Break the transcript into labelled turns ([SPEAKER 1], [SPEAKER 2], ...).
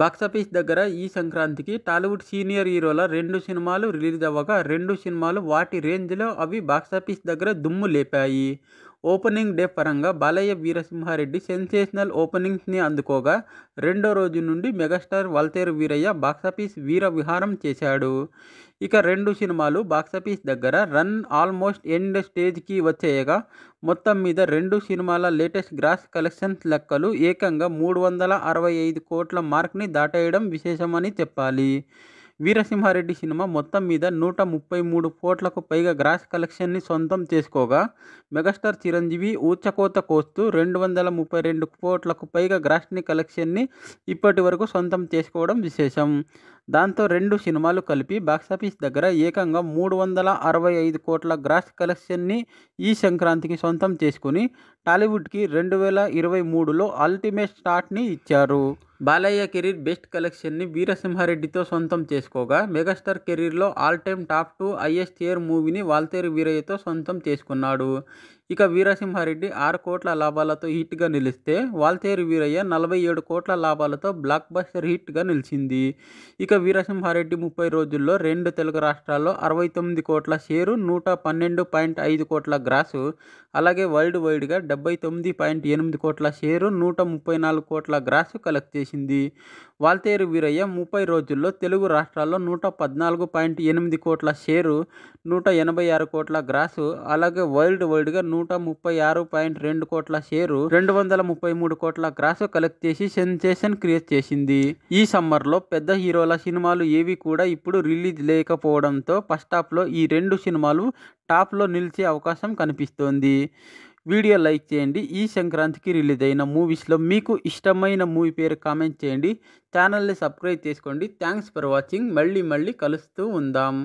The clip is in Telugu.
[SPEAKER 1] బాక్సాఫీస్ దగ్గర ఈ సంక్రాంతికి టాలీవుడ్ సీనియర్ హీరోల రెండు సినిమాలు రిలీజ్ అవ్వగా రెండు సినిమాలు వాటి రేంజ్లో అవి బాక్సాఫీస్ దగ్గర దుమ్ము లేపాయి ఓపెనింగ్ డే పరంగా బాలయ్య వీరసింహారెడ్డి సెన్సేషనల్ ఓపెనింగ్స్ని అందుకోగా రెండో రోజు నుండి మెగాస్టార్ వల్తేరు వీరయ్య బాక్సాఫీస్ వీర విహారం చేశాడు ఇక రెండు సినిమాలు బాక్సాఫీస్ దగ్గర రన్ ఆల్మోస్ట్ ఎండ్ స్టేజ్కి వచ్చేయగా మొత్తం మీద రెండు సినిమాల లేటెస్ట్ గ్రాస్ కలెక్షన్స్ లెక్కలు ఏకంగా మూడు వందల అరవై ఐదు కోట్ల మార్క్ని దాటేయడం విశేషమని చెప్పాలి వీరసింహారెడ్డి సినిమా మొత్తం మీద నూట ముప్పై మూడు కోట్లకు పైగా గ్రాస్ కలెక్షన్ని సొంతం చేసుకోగా మెగాస్టార్ చిరంజీవి ఊచకోత కోస్తూ రెండు వందల ముప్పై రెండు కోట్లకు పైగా గ్రాస్ని కలెక్షన్ని ఇప్పటి వరకు సొంతం చేసుకోవడం విశేషం దాంతో రెండు సినిమాలు కలిపి బాక్సాఫీస్ దగ్గర ఏకంగా మూడు వందల అరవై ఐదు కోట్ల గ్రాస్ కలెక్షన్ని ఈ సంక్రాంతికి సొంతం చేసుకుని టాలీవుడ్కి రెండు వేల ఇరవై మూడులో అల్టిమేట్ స్టార్ట్ని ఇచ్చారు బాలయ్య కెరీర్ బెస్ట్ కలెక్షన్ని వీరసింహారెడ్డితో సొంతం చేసుకోగా మెగాస్టార్ కెరీర్లో all time top two highest year మూవీని వాల్తేరు వీరయ్యతో సొంతం చేసుకున్నాడు ఇక వీరసింహారెడ్డి ఆరు కోట్ల లాభాలతో హిట్గా నిలిస్తే వాల్తేరు వీరయ్య నలభై ఏడు కోట్ల లాభాలతో బ్లాక్ బస్టర్ హిట్గా నిలిచింది ఇక వీరసింహారెడ్డి ముప్పై రోజుల్లో రెండు తెలుగు రాష్ట్రాల్లో అరవై తొమ్మిది కోట్ల షేరు నూట పన్నెండు పాయింట్ ఐదు కోట్ల గ్రాసు అలాగే వరల్డ్ వైడ్గా డెబ్బై తొమ్మిది పాయింట్ ఎనిమిది కోట్ల షేరు నూట ముప్పై నాలుగు కోట్ల గ్రాసు కలెక్ట్ చేసింది వాల్తేరు వీరయ్య ముప్పై రోజుల్లో తెలుగు రాష్ట్రాల్లో నూట పద్నాలుగు పాయింట్ ఎనిమిది కోట్ల షేరు నూట ఎనభై ఆరు కోట్ల గ్రాసు అలాగే వరల్డ్ వైడ్గా నూట ముప్పై ఆరు పాయింట్ రెండు కోట్ల షేరు రెండు వందల ముప్పై మూడు కోట్ల గ్రాసు కలెక్ట్ చేసి సెన్సేషన్ క్రియేట్ చేసింది ఈ సమ్మర్లో పెద్ద హీరోల సినిమాలు ఏవి కూడా ఇప్పుడు రిలీజ్ లేకపోవడంతో ఫస్ట్ హాఫ్లో ఈ రెండు సినిమాలు టాప్లో నిలిచే అవకాశం కనిపిస్తోంది వీడియో లైక్ చేయండి ఈ సంక్రాంతికి రిలీజ్ అయిన మూవీస్లో మీకు ఇష్టమైన మూవీ పేరు కామెంట్ చేయండి ఛానల్ని సబ్స్క్రైబ్ చేసుకోండి థ్యాంక్స్ ఫర్ వాచింగ్ మళ్ళీ మళ్ళీ కలుస్తూ ఉందాం